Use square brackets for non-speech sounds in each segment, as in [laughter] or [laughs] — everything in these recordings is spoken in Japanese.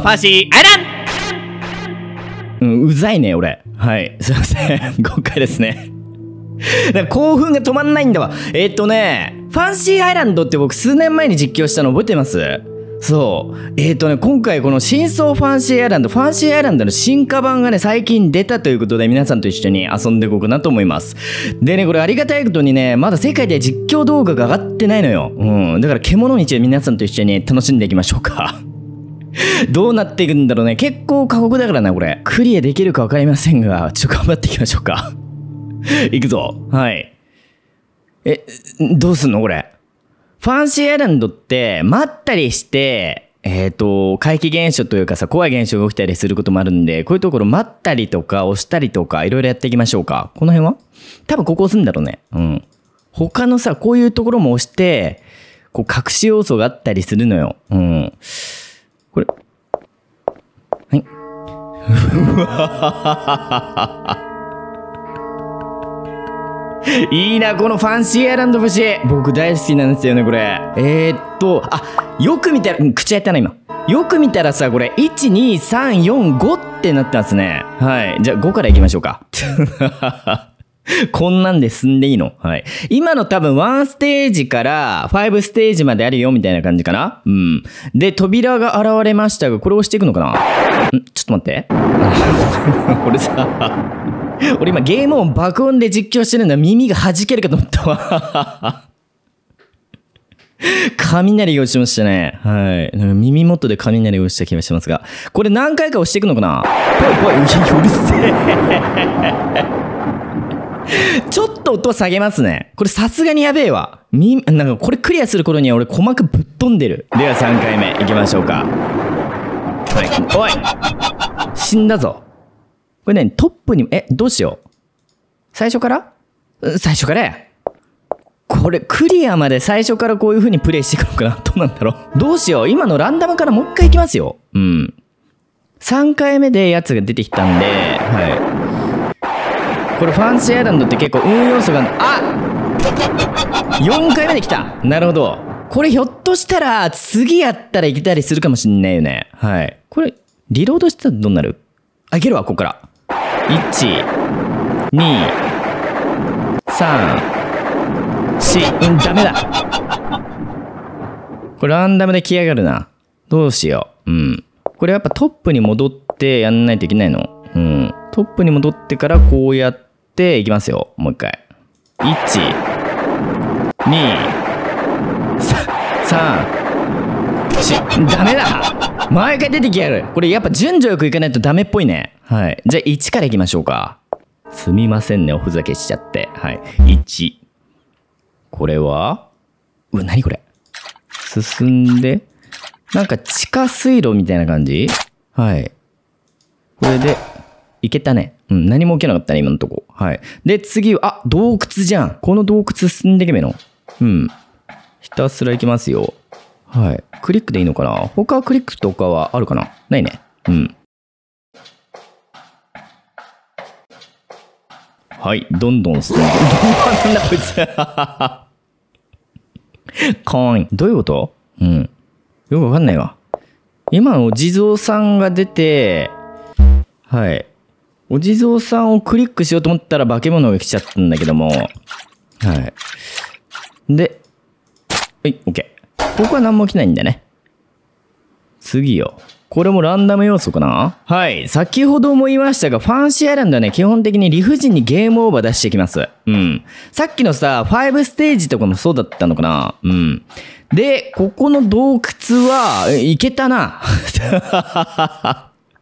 ファシーアイラン、うん、うざいね、俺。はい。[laughs] すいません。今回ですね。[laughs] なんか興奮が止まんないんだわ。えー、っとね、ファンシーアイランドって僕数年前に実況したの覚えてますそう。えっ、とね、今回この真相ファンシーアイランド、ファンシーアイランドの進化版がね、最近出たということで皆さんと一緒に遊んでいこうかなと思います。でね、これありがたいことにね、まだ世界で実況動画が上がってないのよ。うん。だから獣道で皆さんと一緒に楽しんでいきましょうか。どうなっていくんだろうね。結構過酷だからな、これ。クリアできるかわかりませんが、ちょっと頑張っていきましょうか。[laughs] いくぞ。はい。え、どうすんのこれ。ファンシーアランドって、待ったりして、えっ、ー、と、怪奇現象というかさ、怖い現象が起きたりすることもあるんで、こういうところ待ったりとか、押したりとか、いろいろやっていきましょうか。この辺は多分ここ押すんだろうね。うん。他のさ、こういうところも押して、こう隠し要素があったりするのよ。うん。[laughs] いいな、このファンシーアランド節。僕大好きなんですよね、これ。えー、っと、あ、よく見たら、口開いたな、今。よく見たらさ、これ、1、2、3、4、5ってなってますね。はい。じゃあ、5からいきましょうか。[laughs] こんなんで進んでいいのはい。今の多分1ステージから5ステージまであるよみたいな感じかなうん。で、扉が現れましたが、これ押していくのかなんちょっと待って。こ [laughs] れさ、[laughs] 俺今ゲーム音爆音で実況してるんだ。耳が弾けるかと思ったわ。雷が落ちましたね。はい。耳元で雷が落ちた気がしますが。これ何回か押していくのかなぽいぽい。うるせえ。[laughs] ちょっと音下げますね。これさすがにやべえわ。み、なんかこれクリアする頃には俺鼓膜ぶっ飛んでる。では3回目行きましょうか。はい。おい死んだぞ。これね、トップに、え、どうしよう。最初から最初からや。これ、クリアまで最初からこういう風にプレイしていくのかなどうなんだろう。どうしよう。今のランダムからもう一回行きますよ。うん。3回目でやつが出てきたんで、はい。これファンシーアイランドって結構運要素があ !4 回目で来たなるほど。これひょっとしたら、次やったらいけたりするかもしんないよね。はい。これ、リロードしたらどうなるあ、いけるわ、ここから。1、2、3、4、うん、ダメだ。これランダムで来やがるな。どうしよう。うん。これやっぱトップに戻ってやんないといけないの。うん。トップに戻ってからこうやって、っていきますよもう一回123ダメだ毎回出てきやるこれやっぱ順序よくいかないとダメっぽいねはいじゃあ1からいきましょうかすみませんねおふざけしちゃってはい1これはうわ何これ進んでなんか地下水路みたいな感じはいこれでいけたねうん、何も起きなかったね、今のとこ。はい。で、次は、あ、洞窟じゃん。この洞窟進んでけめの。うん。ひたすら行きますよ。はい。クリックでいいのかな他はクリックとかはあるかなないね。うん。はい。どんどん進んで。なんだこいつ。わいい。どういうことうん。よくわかんないわ。今の地蔵さんが出て、はい。お地蔵さんをクリックしようと思ったら化け物が来ちゃったんだけども。はい。で、はい、OK。ここは何も起きないんだね。次よ。これもランダム要素かなはい。先ほども言いましたが、ファンシーアランドはね、基本的に理不尽にゲームオーバー出してきます。うん。さっきのさ、5ステージとかもそうだったのかなうん。で、ここの洞窟は、いけたな。[laughs]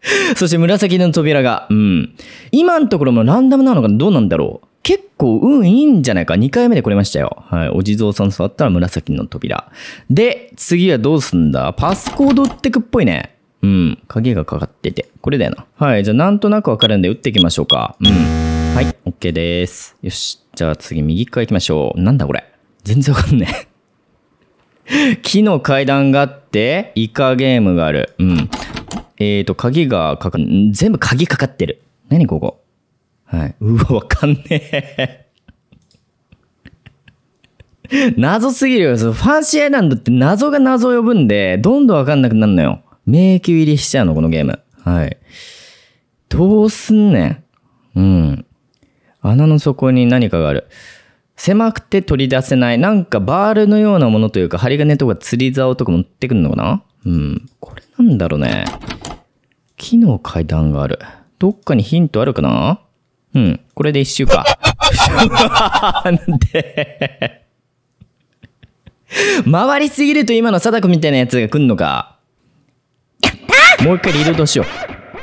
[laughs] そして紫の扉が、うん。今のところもランダムなのかどうなんだろう。結構運いいんじゃないか。2回目で来れましたよ。はい。お地蔵さん座ったら紫の扉。で、次はどうすんだパスコード打ってくっぽいね。うん。鍵がかかってて。これだよな。はい。じゃあなんとなくわかるんで打っていきましょうか。うん。はい。OK です。よし。じゃあ次右側行きましょう。なんだこれ。全然わかんねえ [laughs] 木の階段があって、イカゲームがある。うん。えっ、ー、と、鍵がかか、全部鍵かかってる。何ここはい。うわ、わかんねえ [laughs] 謎すぎるよ。そのファンシーアイランドって謎が謎を呼ぶんで、どんどんわかんなくなるのよ。迷宮入りしちゃうの、このゲーム。はい。どうすんねん。うん。穴の底に何かがある。狭くて取り出せない。なんかバールのようなものというか、針金とか釣り竿とか持ってくんのかなうん。これなんだろうね。の階段がある。どっかにヒントあるかなうん。これで一周か。[laughs] なんで [laughs] 回りすぎると今の貞子みたいなやつが来んのか。もう一回リロードしよう。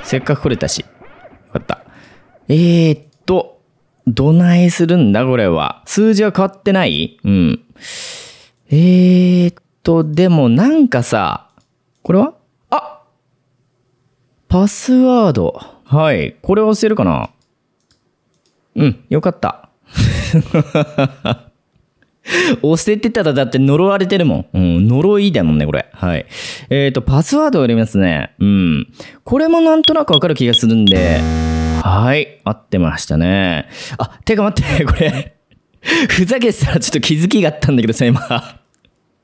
せっかく来れたし。わかった。えー、っと、どないするんだこれは。数字は変わってないうん。えー、っと、でもなんかさ、これはパスワード。はい。これは教えるかなうん、よかった。[laughs] 押せてたらだって呪われてるもん。うん、呪いだもんね、これ。はい。えっ、ー、と、パスワードをやりますね。うん。これもなんとなくわかる気がするんで。はい。合ってましたね。あ、てか待って、[laughs] これふざけてたらちょっと気づきがあったんだけどさ、今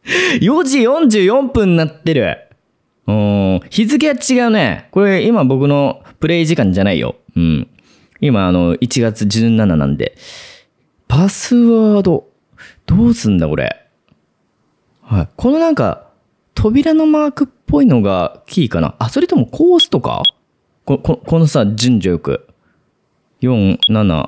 4 [laughs] 時44分になってる。うん、日付は違うね。これ今僕のプレイ時間じゃないよ。うん。今あの、1月17なんで。パスワード。どうすんだこれ。はい。このなんか、扉のマークっぽいのがキーかな。あ、それともコースとかこここのさ、順序よく。4、7、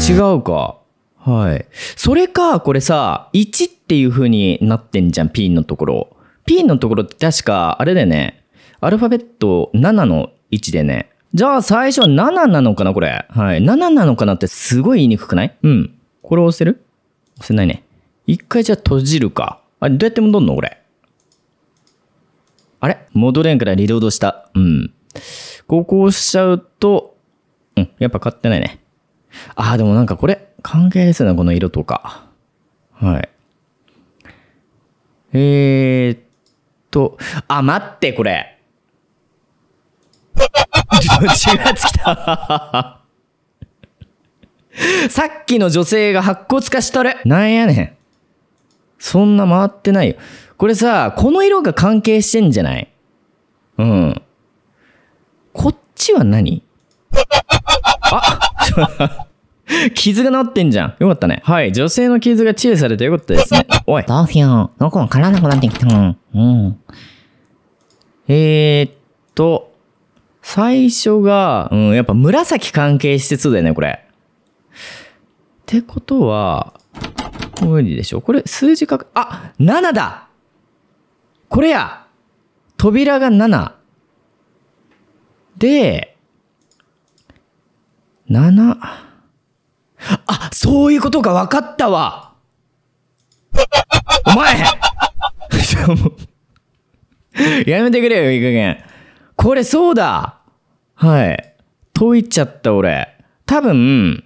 8。違うか。はい。それか、これさ、1っていう風になってんじゃん、ピンのところ。P のところって確か、あれだよね。アルファベット7の位置でね。じゃあ最初は7なのかなこれ。はい。7なのかなってすごい言いにくくないうん。これ押せる押せないね。一回じゃあ閉じるか。あれ、どうやって戻んのこれ。あれ戻れんからリロードした。うん。ここ押しちゃうと、うん。やっぱ買ってないね。ああ、でもなんかこれ、関係ですよね。この色とか。はい。えーっと、あ、待って、これ。違う、来た。さっきの女性が白骨化しとる。なんやねん。そんな回ってないよ。これさ、この色が関係してんじゃないうん。こっちは何あ [laughs] 傷が治ってんじゃん。よかったね。はい、女性の傷が治癒されてよかったですね。[laughs] おい。どうしよう。どこも絡らなくなってきたもん。うん。えー、っと、最初が、うん、やっぱ紫関係施設だよね、これ。ってことは、無理でしょ。これ、数字書く、あ !7 だこれや扉が 7! で、7、あ、そういうことか分かったわ。お前 [laughs] やめてくれよ、いい加減。これそうだ。はい。解いちゃった俺。多分、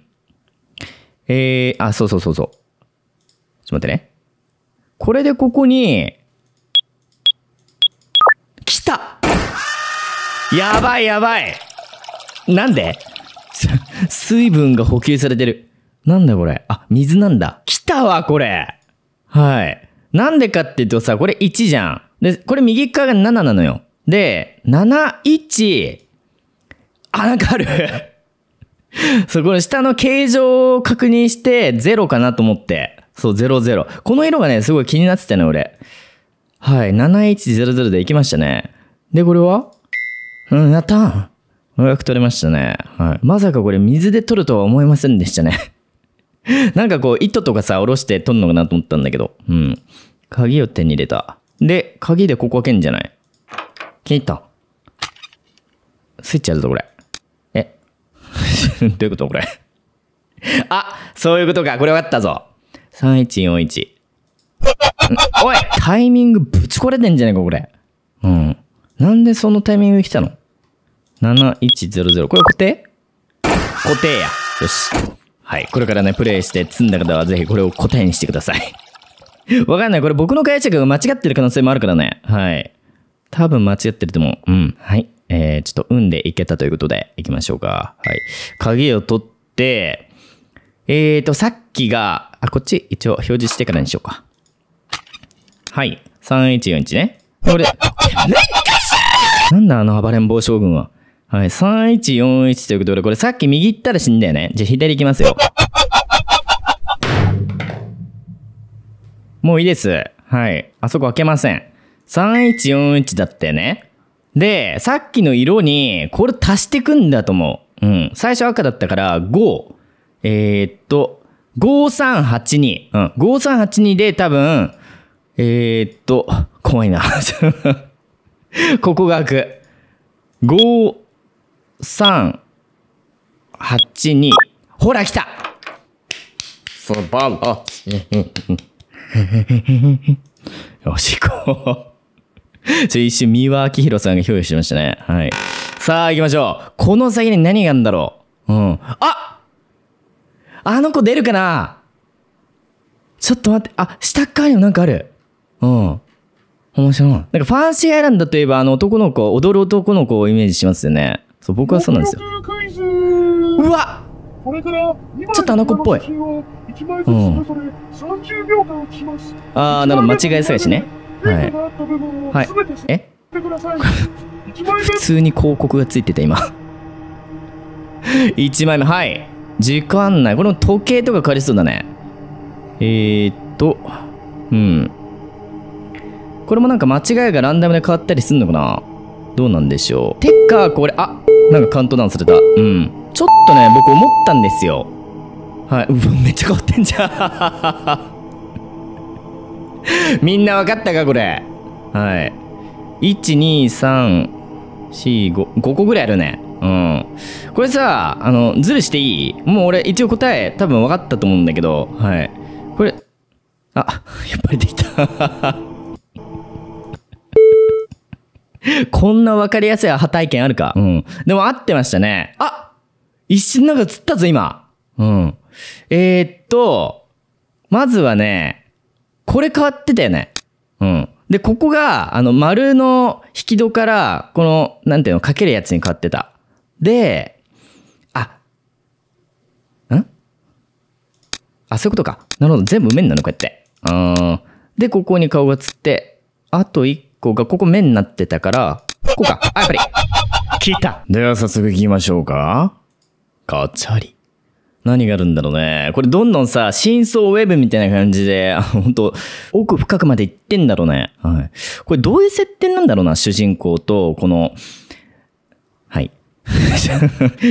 えー、あ、そうそうそうそう。ちょっと待ってね。これでここに、来たやばいやばいなんで [laughs] 水分が補給されてる。なんだこれあ、水なんだ。来たわ、これはい。なんでかっていうとさ、これ1じゃん。で、これ右側が7なのよ。で、7、1、あ、なんかある [laughs] そう、この下の形状を確認して、0かなと思って。そう、00。この色がね、すごい気になってたね、俺。はい、7100でいきましたね。で、これはうん、やったうまく取れましたね。はい。まさかこれ水で取るとは思いませんでしたね。[laughs] なんかこう、糸とかさ、下ろして取んのかなと思ったんだけど。うん。鍵を手に入れた。で、鍵でここ開けんじゃない気に入ったスイッチあるぞ、これ。え [laughs] どういうことこれ [laughs] あ、そういうことか。これ分かったぞ。3141。おいタイミングぶちこれてんじゃねえか、これ。うん。なんでそのタイミング来たの ?7100。これ固定固定や。よし。はい。これからね、プレイして積んだ方はぜひこれを答えにしてください。[laughs] わかんない。これ僕の解釈が間違ってる可能性もあるからね。はい。多分間違ってると思う。うん。はい。えー、ちょっと運でいけたということで、いきましょうか。はい。鍵を取って、えーと、さっきが、あ、こっち一応表示してからにしようか。はい。3141ね。これ、[laughs] なんだあの暴れん坊将軍は。はい、3141ということで、これさっき右行ったら死んだよね。じゃあ左行きますよ。もういいです。はい。あそこ開けません。3141だってね。で、さっきの色に、これ足してくんだと思う。うん。最初赤だったから、5。えー、っと、5382。うん。5382で多分、えー、っと、怖いな。[laughs] ここが開く。5、三。八二。ほら、来た素晴らしい。よし、こう。ちょ、一瞬、三輪明宏さんが表現してましたね。はい。さあ、行きましょう。この先に何があるんだろう。うん。ああの子出るかなちょっと待って、あ、下っ側にもなんかある。うん。面白い。なんかファンシーアイランドといえば、あの男の子、踊る男の子をイメージしますよね。そう、僕はそうなんですよ。うわこれからちょっとあの子っぽい。うん、ああ、なるほど、間違い探しね。はい。はい。え普通に広告がついてた、今1 [laughs] 枚目、はい。時間内。これも時計とか借りそうだね。えー、っと、うん。これもなんか間違いがランダムで変わったりすんのかなどうなんでしょうてかこれあなんかカウントダウンされたうんちょっとね僕思ったんですよはいうわめっちゃ変わってんじゃん [laughs] みんな分かったかこれはい123455個ぐらいあるねうん、これさあのズルしていいもう俺一応答え多分分かったと思うんだけどはいこれあやっぱりできた [laughs] こんな分かりやすい破体験あるか。うん。でも合ってましたね。あ一瞬なんか釣ったぞ、今。うん。えー、っと、まずはね、これ変わってたよね。うん。で、ここが、あの、丸の引き戸から、この、なんていうの、かけるやつに変わってた。で、あ、んあ、そういうことか。なるほど。全部面なの、こうやって。うん。で、ここに顔がつって、あと一個がここ目になってたから、こうか。あ、やっぱり。来たでは早速行きましょうか。ガチャリ。何があるんだろうね。これどんどんさ、真相ウェブみたいな感じで、ほんと、奥深くまで行ってんだろうね。はい。これどういう設定なんだろうな、主人公と、この、[laughs]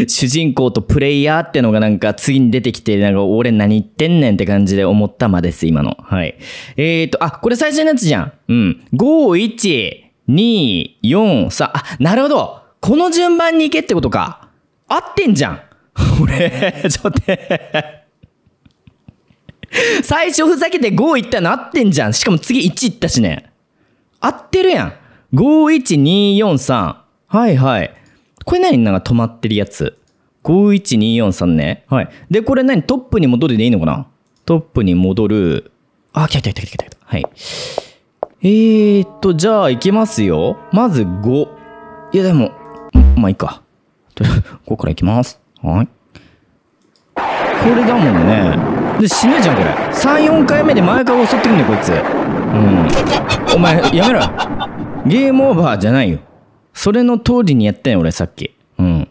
主人公とプレイヤーってのがなんか次に出てきて、なんか俺何言ってんねんって感じで思ったまです、今の。はい。えーと、あ、これ最初のやつじゃん。うん。5、1、2、4、3。あ、なるほど。この順番に行けってことか。合ってんじゃん。[laughs] 俺、ちょっと [laughs] 最初ふざけて5いったの合ってんじゃん。しかも次1いったしね。合ってるやん。5、1、2、4、3。はいはい。これ何なんか止まってるやつ。51243ね。はい。で、これ何トップに戻るでいいのかなトップに戻る。あ、来た来た来た来た来た。はい。えーっと、じゃあ行きますよ。まず5。いやでも、まあいいか。[laughs] ここから行きます。はい。これだもんね。で、死ぬじゃん、これ。3、4回目で前から襲ってくんねこいつ。うん。お前、やめろ。ゲームオーバーじゃないよ。それの通りにやったよ、俺、さっき。うん。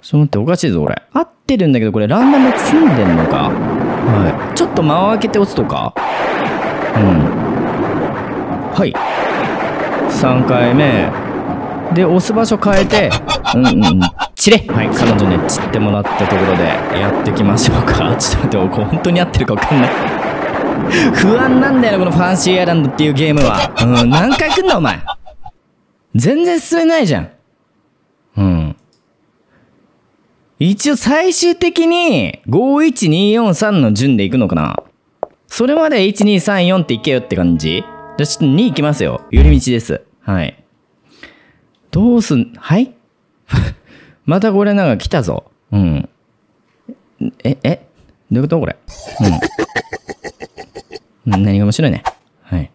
ちょっと待って、おかしいぞ、俺。合ってるんだけど、これランダム積んでんのか。はい。ちょっと間を開けて落ちとか。うん。はい。3回目。で、押す場所変えて、うんうんうん。ちれはい、彼女に散ってもらったところで、やっていきましょうか。ちょっと待って、本当に合ってるかわかんない。不安なんだよこのファンシーアイランドっていうゲームは。うん、何回来んだ、お前。全然進めないじゃん。うん。一応最終的に51243の順でいくのかなそれまで1234っていけよって感じじゃあちょっと2行きますよ。寄り道です。はい。どうすん、はい [laughs] またこれなんか来たぞ。うん。え、えどういうことこれ。[laughs] うん。何が面白いね。はい。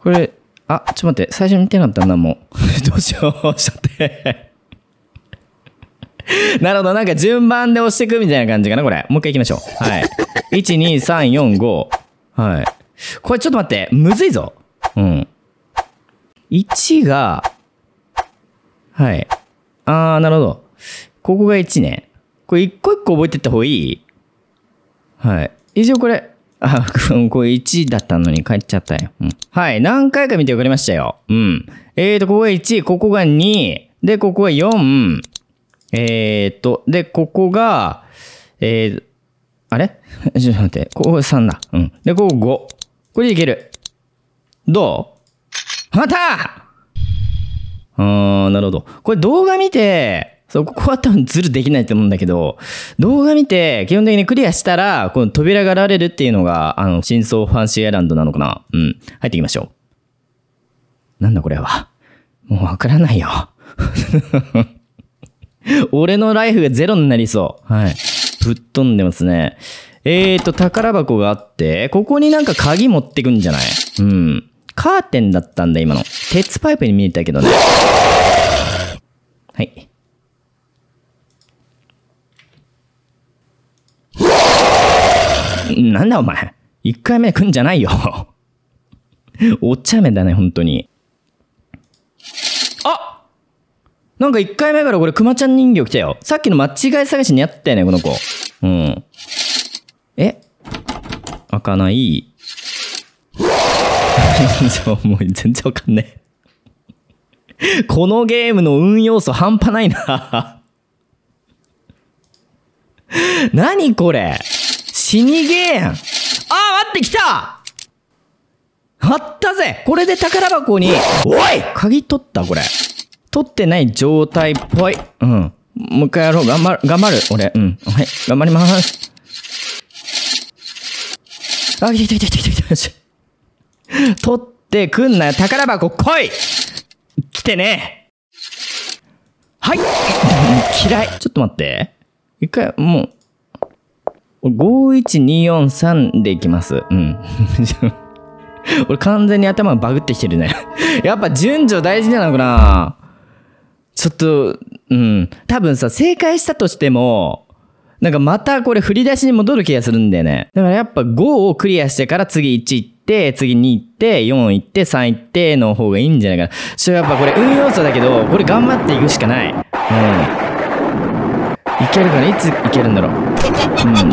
これ、あ、ちょっと待って、最初見てなかったな、もう。[laughs] どうしよう、しちゃって。[laughs] なるほど、なんか順番で押していくみたいな感じかな、これ。もう一回行きましょう。はい。1、2、3、4、5。はい。これちょっと待って、むずいぞ。うん。1が、はい。あー、なるほど。ここが1ね。これ一個一個覚えてった方がいいはい。以上これ、あ、これ1だったのに帰っちゃったよ。うん、はい。何回か見て分かりましたよ。うん。えーと、ここが1、ここが2、で、ここが4、えーと、で、ここが、えー、あれ [laughs] ちょっと待って。ここが3だ。うん。で、ここ5。これでいける。どうまたあー、なるほど。これ動画見て、そう、ここは多分ズルできないと思うんだけど、動画見て、基本的にクリアしたら、この扉がられるっていうのが、あの、真相ファンシーアランドなのかなうん。入っていきましょう。なんだこれは。もうわからないよ。[laughs] 俺のライフがゼロになりそう。はい。ぶっ飛んでますね。えーと、宝箱があって、ここになんか鍵持ってくんじゃないうん。カーテンだったんだ、今の。鉄パイプに見えたけどね。はい。なんだお前。一回目来んじゃないよ。お茶目だね、本当に。あなんか一回目からこれ、くまちゃん人形来たよ。さっきの間違い探しにやったよね、この子。うん。え開かない。もう全然わかんねえこのゲームの運要素半端ないな何これ死にげえやん。あー、待ってきたあったぜこれで宝箱に、おい鍵取ったこれ。取ってない状態っぽい。うん。もう一回やろう。頑張る、頑張る。俺、うん。はい、頑張ります。あ、来た来た来た来た来た来た。取ってくんなよ。宝箱来い来てねはい [laughs] 嫌い。ちょっと待って。一回、もう、51243でいきます。うん。[laughs] 俺完全に頭バグってきてるね [laughs] やっぱ順序大事なのかなちょっと、うん。多分さ、正解したとしても、なんかまたこれ振り出しに戻る気がするんだよね。だからやっぱ5をクリアしてから次1行って、次2行って、4行って、3行っての方がいいんじゃないかな。ちょ、やっぱこれ運要素だけど、これ頑張っていくしかない。うん。いけるかないついけるんだろう。うん、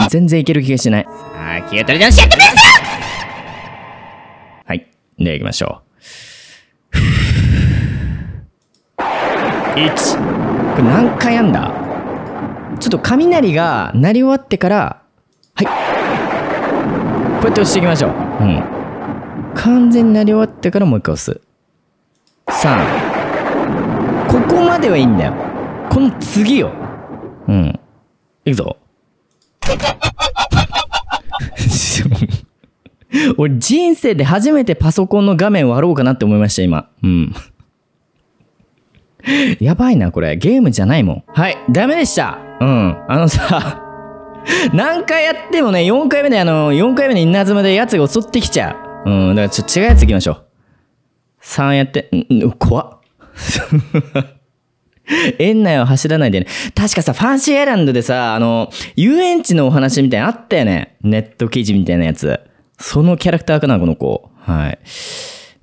全然いける気がしない。あ気を取り直しやってみださはい。では行きましょう。1。[laughs] これ何回やんだちょっと雷が鳴り終わってから、はい。こうやって押していきましょう。うん。完全に鳴り終わってからもう一回押す。3。ここまではいいんだよ。この次よ。うん。いくぞ。[laughs] 俺人生で初めてパソコンの画面割ろうかなって思いました、今。うん。やばいな、これ。ゲームじゃないもん。はい、ダメでした。うん。あのさ、何回やってもね、4回目で、あの、4回目で稲妻で奴が襲ってきちゃう。うん、だからちょっと違うやつ行きましょう。3やって、ん、怖っ。園内を走らないでね。確かさ、ファンシーイランドでさ、あの、遊園地のお話みたいなのあったよね。ネット記事みたいなやつ。そのキャラクターかな、この子。はい。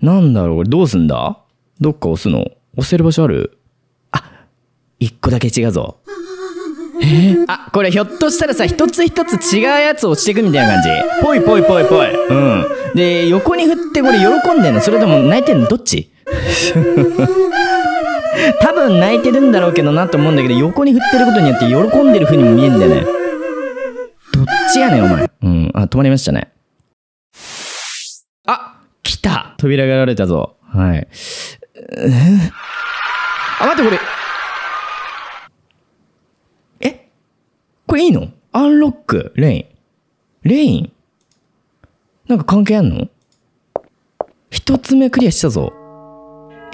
なんだろう、これどうすんだどっか押すの押せる場所あるあ、一個だけ違うぞ。えー、あ、これひょっとしたらさ、一つ一つ違うやつをしていくみたいな感じ。ぽいぽいぽいぽい。うん。で、横に振ってこれ喜んでんのそれとも泣いてんのどっち [laughs] 多分泣いてるんだろうけどなと思うんだけど、横に振ってることによって喜んでる風にも見えるんだよね。どっちやねん、お前。うん。あ、止まりましたね。あ来た扉がられたぞ。はい。あ、待って、これ。えこれいいのアンロック、レイン。レインなんか関係あんの一つ目クリアしたぞ。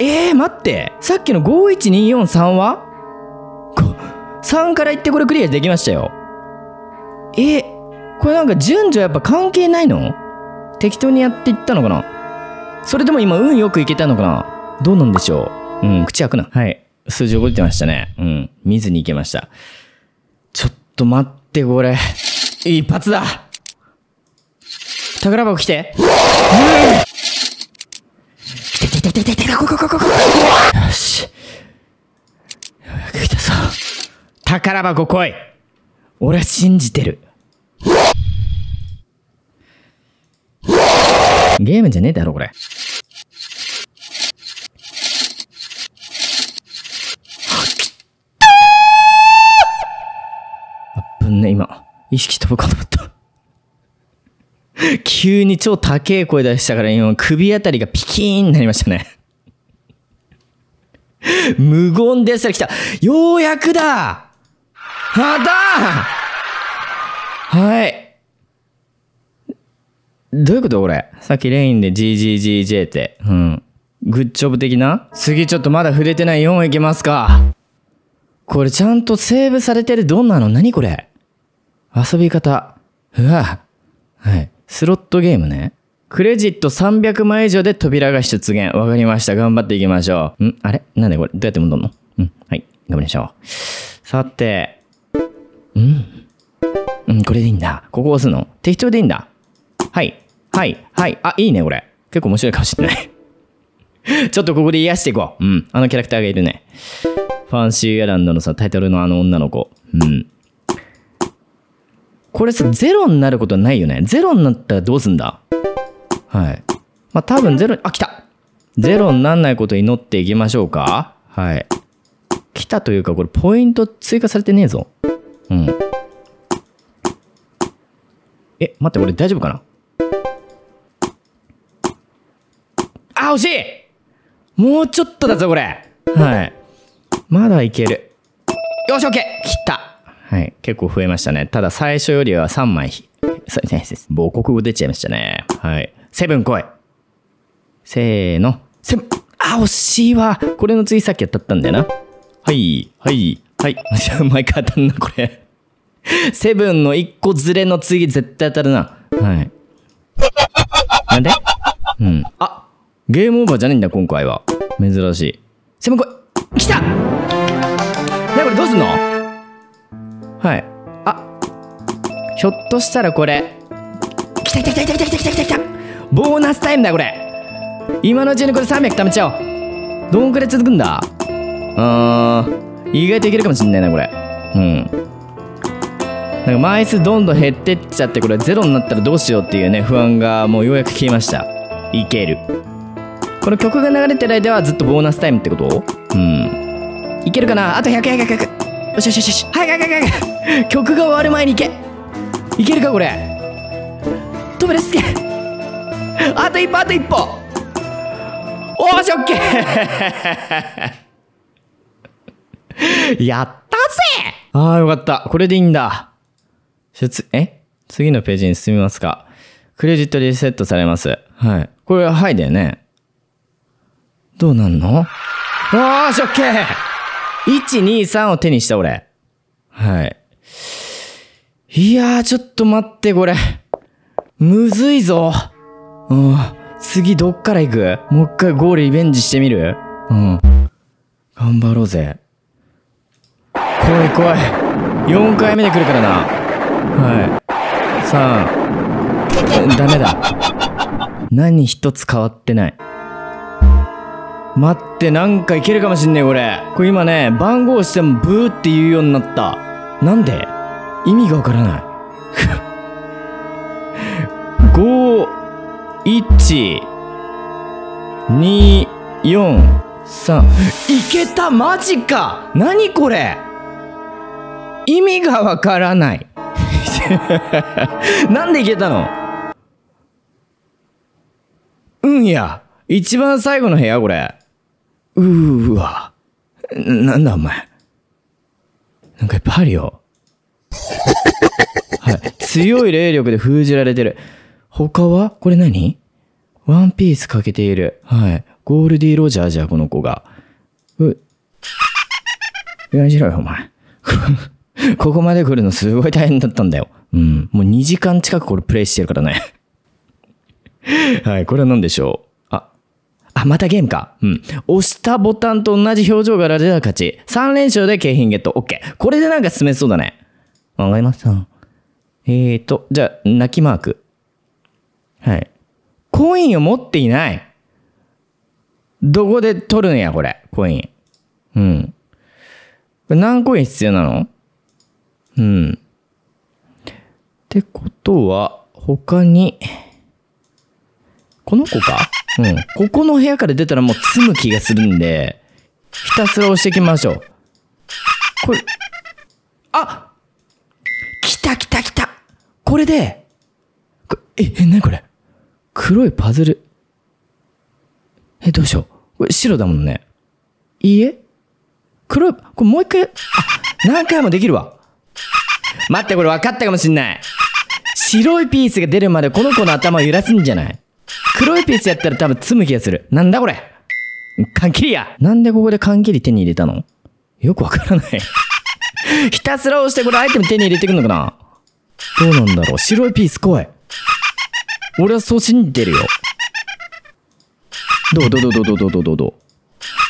えー、待ってさっきの51243は ?3 から言ってこれクリアできましたよ。えー、これなんか順序やっぱ関係ないの適当にやっていったのかなそれでも今運よくいけたのかなどうなんでしょううん、口開くな。はい。数字覚えてましたね。うん。見ずにいけました。ちょっと待って、これ。一発だ宝箱来て。うんよしよくいたぞ宝箱来い俺は信じてるゲームじゃねえだろこれあぶんね今意識飛ぶかと思った [laughs] 急に超高え声出したから今首あたりがピキーンになりましたね。[laughs] 無言ですら来た。ようやくだまたはい。どういうことこれさっきレインで GGGJ って。うん。グッジョブ的な次ちょっとまだ触れてない4いけますかこれちゃんとセーブされてるどんなの何これ遊び方。うわ。はい。スロットゲームね。クレジット300枚以上で扉が出現。わかりました。頑張っていきましょう。んあれなんでこれどうやって戻んのうん。はい。頑張りましょう。さて。うん。うん、これでいいんだ。ここ押すの適当でいいんだ。はい。はい。はい。あ、いいね、これ。結構面白いかもしれない [laughs] ちょっとここで癒していこう。うん。あのキャラクターがいるね。ファンシーアランドのさ、タイトルのあの女の子。うん。これさ、ゼロになることはないよね。ゼロになったらどうすんだはい。まあ、多分ゼロあ、来たゼロになんないこと祈っていきましょうかはい。来たというか、これポイント追加されてねえぞ。うん。え、待って、これ大丈夫かなあ、惜しいもうちょっとだぞ、これ。はい。まだいける。よし、オッケー来たはい。結構増えましたね。ただ最初よりは3枚。です母国語出ちゃいましたね。はい。セブン来いせーの。セブンあ、惜しいわこれの次さっき当たったんだよな。はい、はい、はい。じゃあ、毎回当たんな、これ。セブンの1個ずれの次絶対当たるな。はい。なんでうん。あゲームオーバーじゃないんだ、今回は。珍しい。セブン来い来たねこれどうすんのはいあひょっとしたらこれ来た来た来た来た来た来た来た来たボーナスタイムだこれ今のうちにこれ300貯めちゃおうどんくらい続くんだうん意外といけるかもしんないなこれうんなんか枚数どんどん減ってっちゃってこれゼロになったらどうしようっていうね不安がもうようやく消えましたいけるこの曲が流れてる間はずっとボーナスタイムってことうんいけるかなあと100100100よしよしよし。はいはいはいはい。曲が終わる前に行け。いけるかこれ。止めるすけ。あと一歩あと一歩。おーし、オッケーやったぜああ、よかった。これでいいんだ。しつ、え次のページに進みますか。クレジットリセットされます。はい。これははいだよね。どうなんのあーし、オッケー1、2、3を手にした、俺。はい。いやー、ちょっと待って、これ。むずいぞ。うん。次どっから行くもう一回ゴールリベンジしてみるうん。頑張ろうぜ。来い来い。4回目で来るからな。はい。3。ダメだ。何一つ変わってない。待って、なんかいけるかもしんねえ、これ。これ今ね、番号してもブーって言うようになった。なんで意味がわからない。5、1、2、4、3。いけたマジか何これ意味がわからない。[laughs] なんでいけたのうんや。一番最後の部屋これ。うーわ。なんだお前。なんかいっぱいあるよ。[laughs] はい。強い霊力で封じられてる。他はこれ何ワンピースかけている。はい。ゴールディ・ーロジャーじゃ、この子が。う、やじろよ、お前。[laughs] ここまで来るのすごい大変だったんだよ。うん。もう2時間近くこれプレイしてるからねはい、これは何でしょうあ、またゲームか。うん。押したボタンと同じ表情がラジャー勝ち。3連勝で景品ゲット。OK。これでなんか進めそうだね。わかりました。えーと、じゃあ、泣きマーク。はい。コインを持っていない。どこで取るんや、これ。コイン。うん。これ何コイン必要なのうん。ってことは、他に、この子かうん。ここの部屋から出たらもう詰む気がするんで、ひたすら押していきましょう。これ、あ来た来た来たこれで、え、え、なにこれ黒いパズル。え、どうしよう。これ白だもんね。いいえ黒い、これもう一回、あ、何回もできるわ。待って、これ分かったかもしんない。白いピースが出るまでこの子の頭を揺らすんじゃない黒いピースやったら多分積む気がする。なんだこれ缶切りやなんでここで缶切り手に入れたのよくわからない [laughs] ひたすら押してこれアイテム手に入れてくんのかなどうなんだろう白いピース怖い。俺はそう信じてるよ。どうどうどうどうどうどうどうどう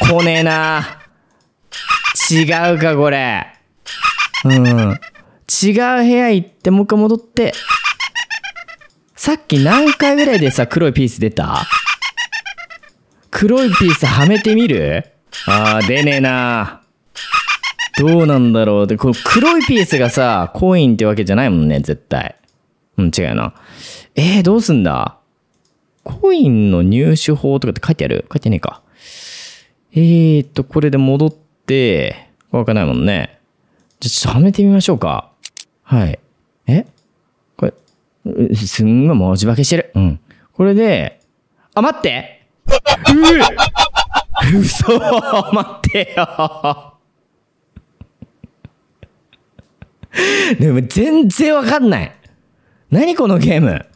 来ねえな違うかこれ。うん。違う部屋行ってもう一回戻って、さっき何回ぐらいでさ、黒いピース出た黒いピースはめてみるあー、出ねえなどうなんだろう。で、この黒いピースがさ、コインってわけじゃないもんね、絶対。うん、違うな。えー、どうすんだコインの入手法とかって書いてある書いてねえか。えーと、これで戻って、わかんないもんね。じゃ、ちょっとはめてみましょうか。はい。すんごい文字化けしてる。うん。これで、あ、待ってうぅ嘘待ってよでも全然わかんない。何このゲーム。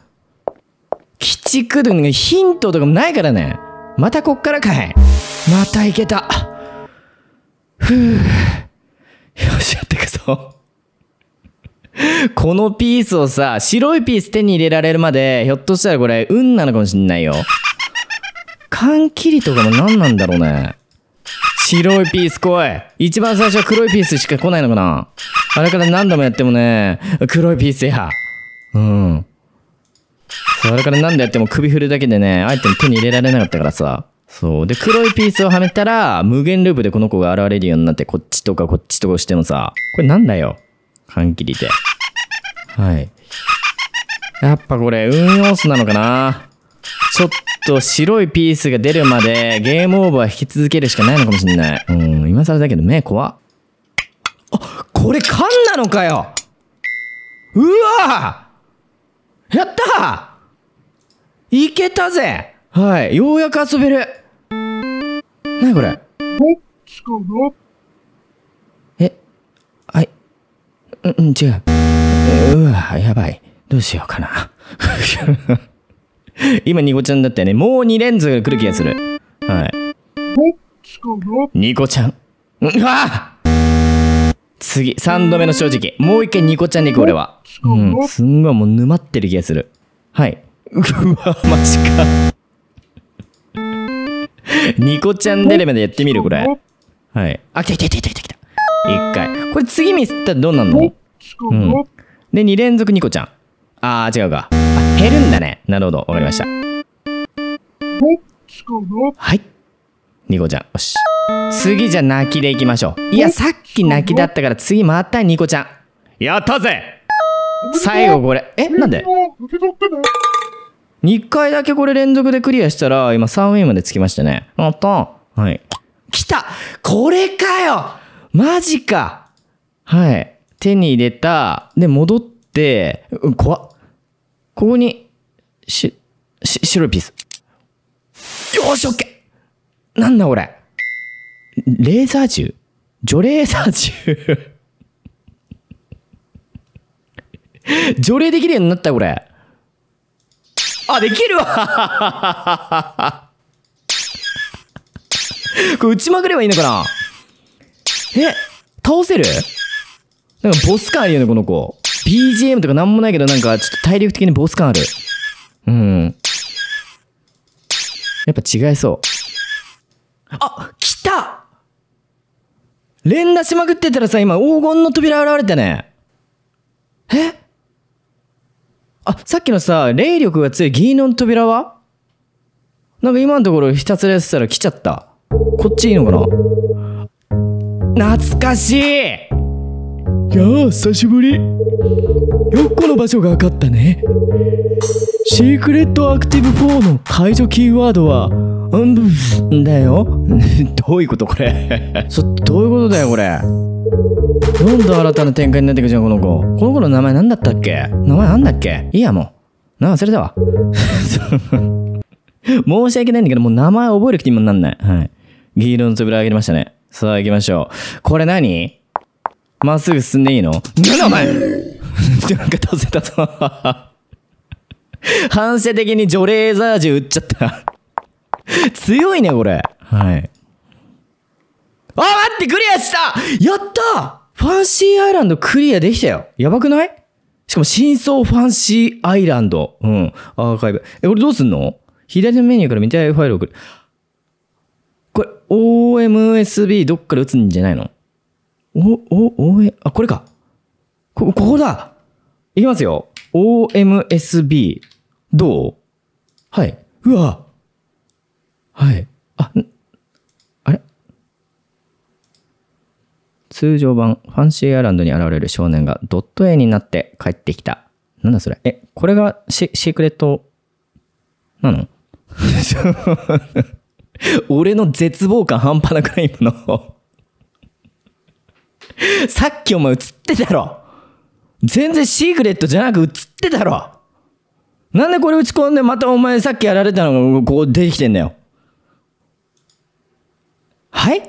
鬼畜とかヒントとかもないからね。またこっからかい。またいけた。ふぅ。よし、やってくぞ。[laughs] このピースをさ、白いピース手に入れられるまで、ひょっとしたらこれ、運なのかもしんないよ。缶切りとかも何なんだろうね。白いピース来い。一番最初は黒いピースしか来ないのかなあれから何度もやってもね、黒いピースや。うん。そう、あれから何度やっても首振るだけでね、アイテム手に入れられなかったからさ。そう。で、黒いピースをはめたら、無限ループでこの子が現れるようになって、こっちとかこっちとかしてもさ、これなんだよ。缶切りで。はい。やっぱこれ、運要素なのかなちょっと白いピースが出るまでゲームオーバー引き続けるしかないのかもしんない。うん、今更だけど目怖っ。あ、これ缶なのかようわやったいけたぜはい、ようやく遊べる。なにこれうん、うん、違う。うわ、やばい。どうしようかな。[laughs] 今、ニコちゃんだったよね。もう2連続来る気がする。はい。ニコちゃん。うわ次、3度目の正直。もう一回ニコちゃんでいく、俺は。うん、すんごいもう沼ってる気がする。はい。うわ、マジか。[laughs] ニコちゃんデレメでやってみる、これ。はい。あ、来た来た来た来た来た。一回。これ次ミスったらどうなんのうん。で、二連続ニコちゃん。あー、違うか。あ、減るんだね。なるほど。わかりました。はい。ニコちゃん。よし。次じゃ泣きでいきましょう。いや、さっき泣きだったから次またニコちゃん。やったぜ最後これ。え、なんで2回だけこれ連続でクリアしたら、今3ウィンまでつきましたね。あった。はい。来たこれかよマジかはい。手に入れた。で、戻って、うん、怖っ。ここに、し、し、白いピース。よし、オッケーなんだこれ。レーザー銃除霊ー銃 [laughs] 除霊できるようになったこれ。あ、できるわこれ打ちまくればいいのかなえ倒せるなんかボス感あるよね、この子。BGM とかなんもないけど、なんかちょっと体力的にボス感ある。うん。やっぱ違いそう。あ来た連打しまくってたらさ、今黄金の扉現れたね。えあ、さっきのさ、霊力が強い銀の扉はなんか今のところひたすらやってたら来ちゃった。こっちいいのかな懐かしいやあ久しぶりよっこの場所が分かったねシークレットアクティブ4の解除キーワードはうんだよ [laughs] どういうことこれ [laughs] そどういうことだよこれどんどん新たな展開になっていくじゃんこの子この子の名前何だったっけ名前なんだっけいいやもうな忘れたわ [laughs] 申し訳ないんだけどもう名前覚える気にもなんないはい銀色のつぶらあげましたねさあ行きましょう。これ何まっすぐ進んでいいの何だお前なんか倒せたぞ反射的に除霊ザージュ打っちゃった強いね、これ。はい。あ、待ってクリアしたやったファンシーアイランドクリアできたよ。やばくないしかも、真相ファンシーアイランド。うん。アーカイブ。え、これどうすんの左のメニューから見たいファイルを送る。これ、OMSB どっから打つんじゃないのお、お、おえ、あ、これか。こ、ここだいきますよ。OMSB。どうはい。うわはい。あ、あれ通常版、ファンシーアランドに現れる少年がドット A になって帰ってきた。なんだそれえ、これがシシークレットなの [laughs] [laughs] 俺の絶望感半端なくない今のさっきお前映ってたろ全然シークレットじゃなく映ってたろなんでこれ打ち込んでまたお前さっきやられたのがここ出てきてんだよはい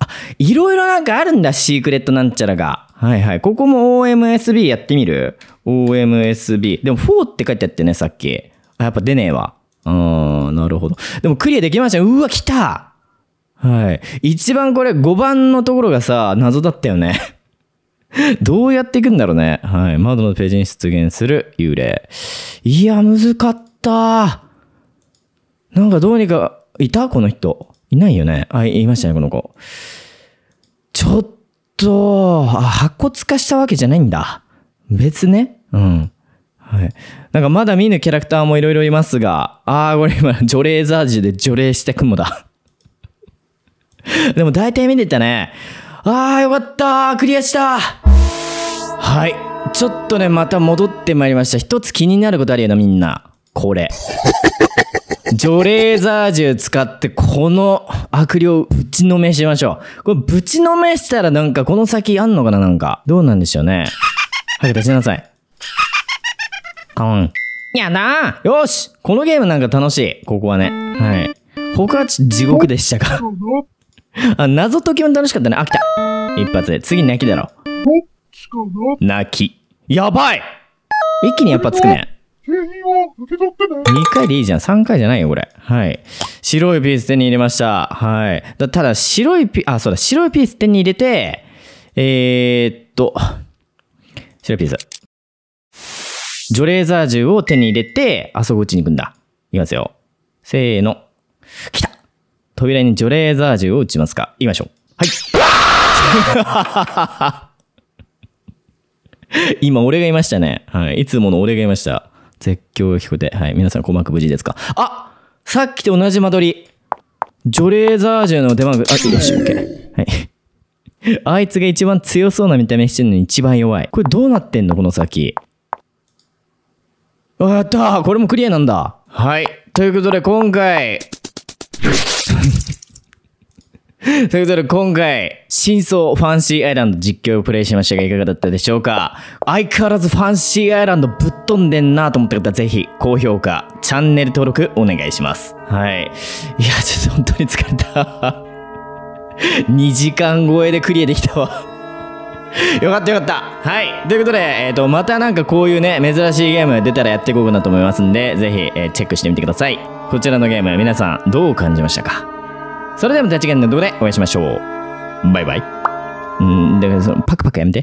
あ、いろいろなんかあるんだ、シークレットなんちゃらが。はいはい。ここも OMSB やってみる ?OMSB。でも4って書いてあってね、さっき。あ、やっぱ出ねえわ。あん、なるほど。でもクリアできましたね。うわ、来たはい。一番これ5番のところがさ、謎だったよね [laughs] どうやっていくんだろうね。はい。窓のページに出現する幽霊。いや、むずかった。なんかどうにか、いたこの人。いないよね。あ、いましたね、この子。ちょっと、あ、白骨化したわけじゃないんだ。別ね。うん。はい。なんかまだ見ぬキャラクターもいろいろいますが、ああ、これ今、除霊ザージで除霊して雲だ [laughs] でも大体見れたね。ああ、よかったクリアしたはい。ちょっとね、また戻ってまいりました。一つ気になることあるよな、みんな。これ。[laughs] 除霊ザージュ使ってこの悪霊ぶちのめしましょう。これぶちのめしたらなんかこの先あんのかななんか。どうなんでしょうね。はい、出しなさい。カン。やだよしこのゲームなんか楽しい。ここはね。はい。他は地獄でしたかあ、謎解きも楽しかったね。飽きた。一発で。次泣きだろ。泣き。やばい一気にやっぱつくね。二2回でいいじゃん。3回じゃないよ、これ。はい。白いピース手に入れました。はい。だただ、白いピ、あ、そうだ、白いピース手に入れて、えー、っと、白いピース。ジョレーザー銃を手に入れて、あそこ撃ちに行くんだ。いきますよ。せーの。来た扉にジョレーザー銃を撃ちますか。行きましょう。はい。[laughs] 今、俺がいましたね。はい。いつもの俺がいました。絶叫が聞こえて。はい。皆さん、鼓膜無事ですかあさっきと同じ間取り。ジョレーザー銃の出番が、あ、よし、オッケー。はい。[laughs] あいつが一番強そうな見た目してるのに一番弱い。これどうなってんのこの先。わったこれもクリアなんだはいということで今回 [laughs] ということで今回、真相ファンシーアイランド実況をプレイしましたがいかがだったでしょうか相変わらずファンシーアイランドぶっ飛んでんなと思った方ぜひ高評価、チャンネル登録お願いします。はい。いや、ちょっと本当に疲れた。2 [laughs] 時間超えでクリアできたわよかったよかった。はい。ということで、えっ、ー、と、またなんかこういうね、珍しいゲーム出たらやっていこうかなと思いますんで、ぜひ、えー、チェックしてみてください。こちらのゲーム、皆さん、どう感じましたかそれではまた次回の動画でお会いしましょう。バイバイ。うんだからその、パクパクやめて。